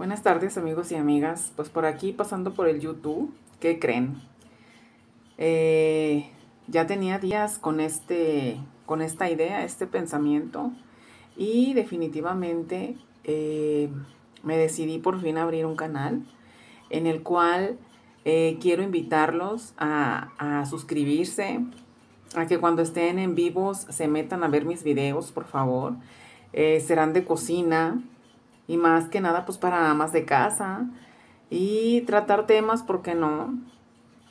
Buenas tardes amigos y amigas. Pues por aquí pasando por el YouTube, ¿qué creen? Eh, ya tenía días con, este, con esta idea, este pensamiento y definitivamente eh, me decidí por fin abrir un canal en el cual eh, quiero invitarlos a, suscribirse, a que cuando estén en vivos se metan a ver mis videos, por favor. serán de cocina, y más que nada pues para amas de casa y tratar temas, ¿por qué no?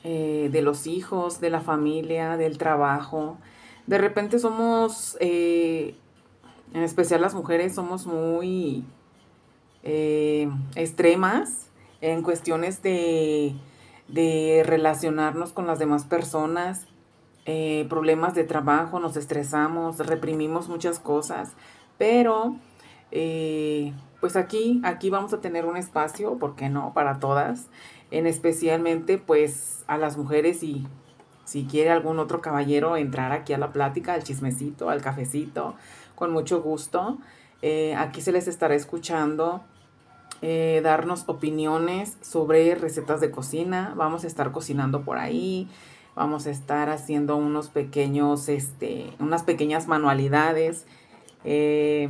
Eh, de los hijos, de la familia, del trabajo. De repente somos, eh, en especial las mujeres, somos muy eh, extremas en cuestiones de, de, relacionarnos con las demás personas, problemas de trabajo, nos estresamos, reprimimos muchas cosas, pero pues aquí, aquí vamos a tener un espacio, ¿por qué no? Para todas, en especialmente pues a las mujeres y si quiere algún otro caballero entrar aquí a la plática, al chismecito, al cafecito, con mucho gusto. Eh, aquí se les estará escuchando eh, darnos opiniones sobre recetas de cocina. Vamos a estar cocinando por ahí. Vamos a estar haciendo unos pequeños, este, unas pequeñas manualidades. Eh,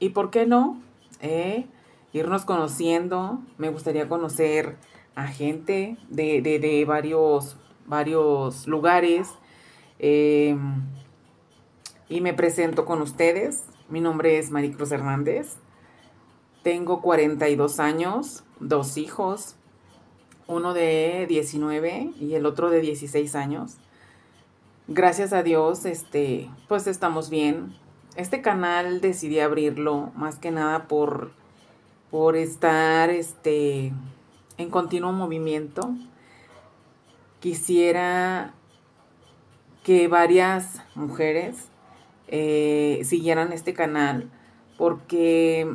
y por qué no, ¿eh? irnos conociendo. Me gustaría conocer a gente de, varios, varios lugares. Em, y me presento con ustedes. Mi nombre es Maricruz Hernández. Tengo 42 años, dos hijos, uno de 19 y el otro de 16 años. Gracias a Dios, este, pues estamos bien, este canal decidí abrirlo más que nada por, por estar este, en continuo movimiento. Quisiera que varias mujeres eh, siguieran este canal porque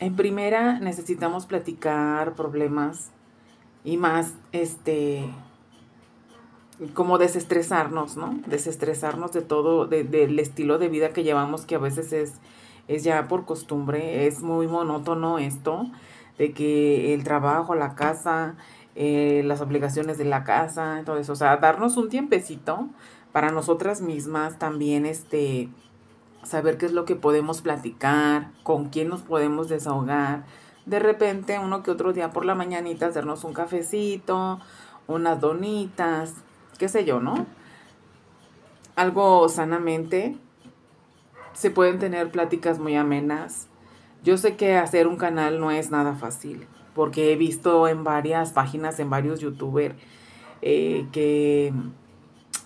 en primera necesitamos platicar problemas y más este como desestresarnos, ¿no? Desestresarnos de todo, de, del estilo de vida que llevamos, que a veces es, es ya por costumbre, es muy monótono esto, de que el trabajo, la casa, eh, las obligaciones de la casa, entonces, o sea, darnos un tiempecito para nosotras mismas también, este, saber qué es lo que podemos platicar, con quién nos podemos desahogar. De repente, uno que otro día por la mañanita, hacernos un cafecito, unas donitas, qué sé yo, ¿no? Algo sanamente. Se pueden tener pláticas muy amenas. Yo sé que hacer un canal no es nada fácil, porque he visto en varias páginas, en varios youtubers, eh, que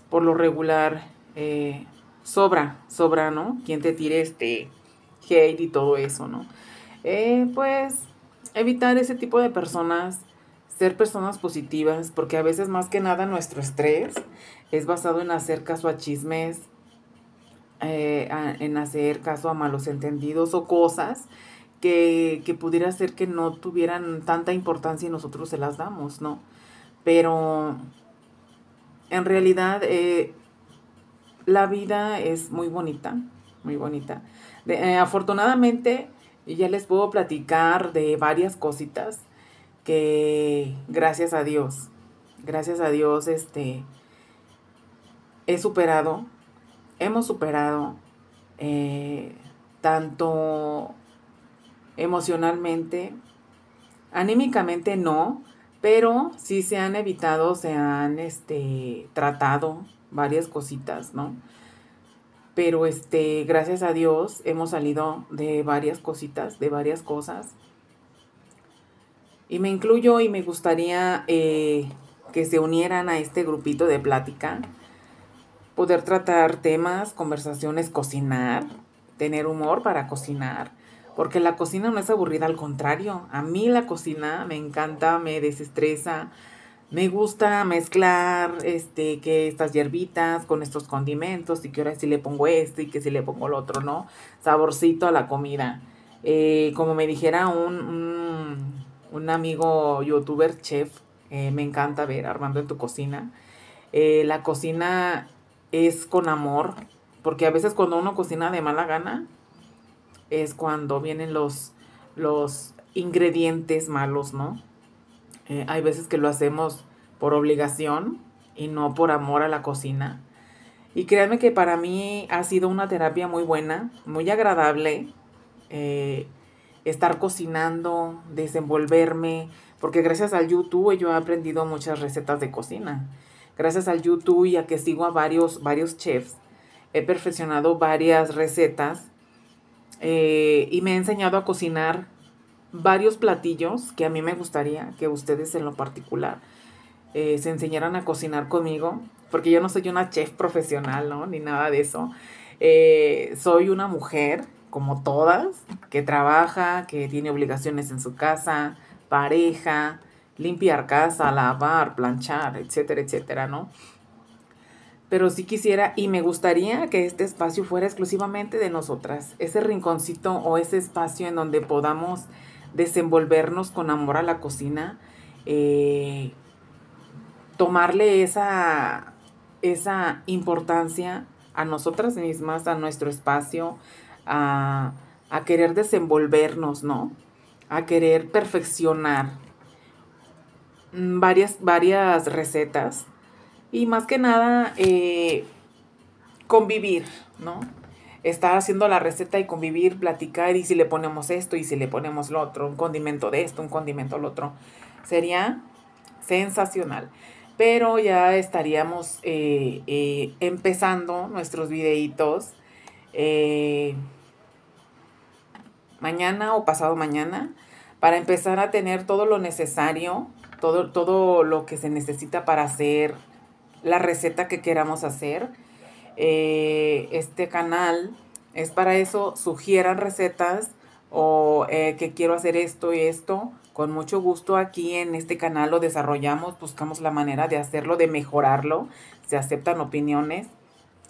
por lo regular eh, sobra, sobra, ¿no? Quien te tire este hate y todo eso, ¿no? Eh, pues evitar ese tipo de personas ser personas positivas, porque a veces más que nada nuestro estrés es basado en hacer caso a chismes, eh, en hacer caso a malos entendidos o cosas que, pudiera ser que no tuvieran tanta importancia y nosotros se las damos, ¿no? Pero en realidad eh, la vida es muy bonita, muy bonita. Eh, afortunadamente ya les puedo platicar de varias cositas que gracias a Dios, gracias a Dios, este, he superado, hemos superado eh, tanto emocionalmente, anímicamente no, pero sí se han evitado, se han este, tratado varias cositas, ¿no? Pero este, gracias a Dios hemos salido de varias cositas, de varias cosas. Y me incluyo y me gustaría eh, que se unieran a este grupito de plática, poder tratar temas, conversaciones, cocinar, tener humor para cocinar, porque la cocina no es aburrida, al contrario, a mí la cocina me encanta, me desestresa, me gusta mezclar este que estas hierbitas con estos condimentos y que ahora sí le pongo este y que si sí le pongo el otro, ¿no? Saborcito a la comida. Eh, como me dijera un un amigo youtuber chef, eh, me encanta ver Armando en tu cocina. Eh, la cocina es con amor, porque a veces cuando uno cocina de mala gana, es cuando vienen los, los ingredientes malos, ¿no? Eh, hay veces que lo hacemos por obligación y no por amor a la cocina. Y créanme que para mí ha sido una terapia muy buena, muy agradable estar cocinando, desenvolverme, porque gracias al YouTube yo he aprendido muchas recetas de cocina. Gracias al YouTube y a que sigo a varios, varios chefs, he perfeccionado varias recetas eh, y me he enseñado a cocinar varios platillos que a mí me gustaría que ustedes en lo particular eh, se enseñaran a cocinar conmigo, porque yo no soy una chef profesional, ¿no? Ni nada de eso. Eh, soy una mujer como todas, que trabaja, que tiene obligaciones en su casa, pareja, limpiar casa, lavar, planchar, etcétera, etcétera, ¿no? Pero sí quisiera y me gustaría que este espacio fuera exclusivamente de nosotras, ese rinconcito o ese espacio en donde podamos desenvolvernos con amor a la cocina, eh, tomarle esa, esa importancia a nosotras mismas, a nuestro espacio, a, querer desenvolvernos, ¿no? A querer perfeccionar varias, varias recetas y más que nada eh, convivir, ¿no? Estar haciendo la receta y convivir, platicar y si le ponemos esto y si le ponemos lo otro, un condimento de esto, un condimento lo otro, sería sensacional. Pero ya estaríamos eh, eh, empezando nuestros videitos. Eh, mañana o pasado mañana, para empezar a tener todo lo necesario, todo, todo lo que se necesita para hacer la receta que queramos hacer. Eh, este canal es para eso, sugieran recetas o eh, que quiero hacer esto y esto. Con mucho gusto aquí en este canal lo desarrollamos, buscamos la manera de hacerlo, de mejorarlo. Se aceptan opiniones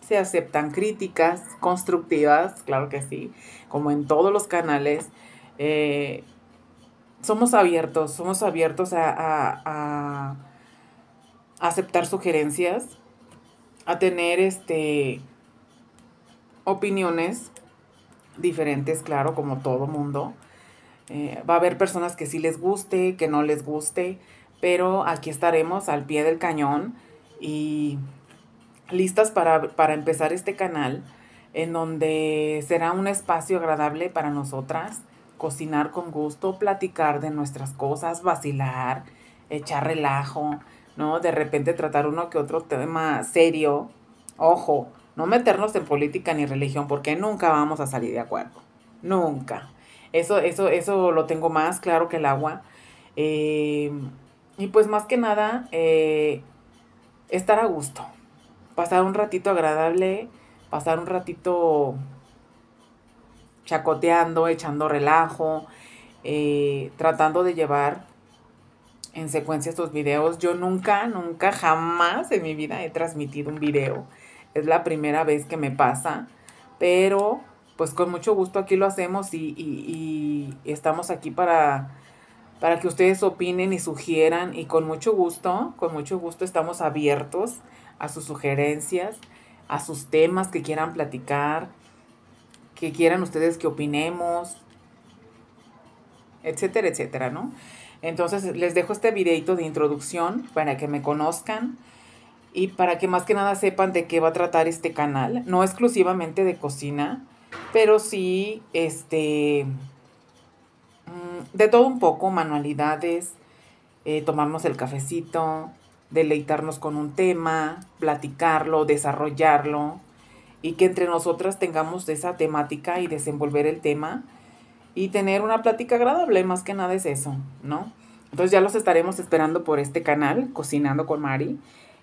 se aceptan críticas constructivas, claro que sí, como en todos los canales. Eh, somos abiertos, somos abiertos a, aceptar sugerencias, a tener este, opiniones diferentes, claro, como todo mundo. Eh, va a haber personas que sí les guste, que no les guste, pero aquí estaremos al pie del cañón y listas para, empezar este canal, en donde será un espacio agradable para nosotras, cocinar con gusto, platicar de nuestras cosas, vacilar, echar relajo, ¿no? De repente tratar uno que otro tema serio. Ojo, no meternos en política ni religión porque nunca vamos a salir de acuerdo. Nunca. Eso, eso, eso lo tengo más claro que el agua. Eh, y pues más que nada, eh, estar a gusto pasar un ratito agradable, pasar un ratito chacoteando, echando relajo, eh, tratando de llevar en secuencia estos videos. Yo nunca, nunca, jamás en mi vida he transmitido un video. Es la primera vez que me pasa, pero pues con mucho gusto aquí lo hacemos y, y estamos aquí para, para que ustedes opinen y sugieran y con mucho gusto, con mucho gusto estamos abiertos a sus sugerencias, a sus temas que quieran platicar, que quieran ustedes que opinemos, etcétera, etcétera, ¿no? Entonces les dejo este videito de introducción para que me conozcan y para que más que nada sepan de qué va a tratar este canal, no exclusivamente de cocina, pero sí este mm, de todo un poco, manualidades, eh, tomarnos el cafecito, deleitarnos con un tema, platicarlo, desarrollarlo y que entre nosotras tengamos esa temática y desenvolver el tema y tener una plática agradable, más que nada es eso, ¿no? Entonces ya los estaremos esperando por este canal, Cocinando con Mari,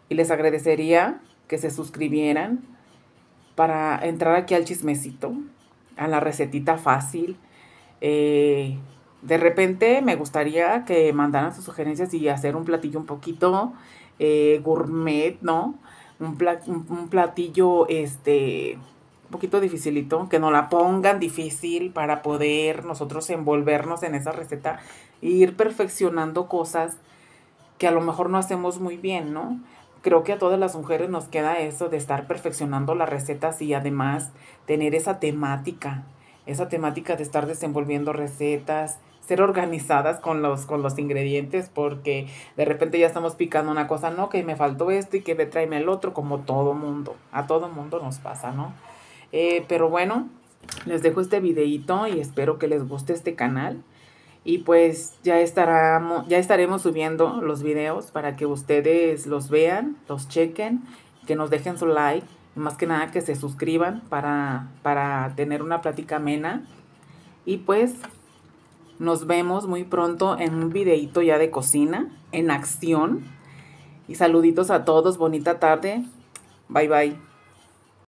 y les agradecería que se suscribieran para entrar aquí al chismecito, a la recetita fácil. Eh, de repente me gustaría que mandaran sus sugerencias y hacer un platillo un poquito eh, gourmet, ¿no? Un, un, platillo, este, un poquito dificilito, que no la pongan difícil para poder nosotros envolvernos en esa receta e ir perfeccionando cosas que a lo mejor no hacemos muy bien, ¿no? Creo que a todas las mujeres nos queda eso de estar perfeccionando las recetas y además tener esa temática, esa temática de estar desenvolviendo recetas, ser organizadas con los, con los ingredientes, porque de repente ya estamos picando una cosa, no, que me faltó esto y que me trae el otro, como todo mundo, a todo mundo nos pasa, ¿no? Eh, pero bueno, les dejo este videito y espero que les guste este canal. Y pues ya, ya estaremos subiendo los videos para que ustedes los vean, los chequen, que nos dejen su like más que nada que se suscriban para, tener una plática amena. Y pues nos vemos muy pronto en un videito ya de cocina, en acción. Y saluditos a todos, bonita tarde. Bye bye.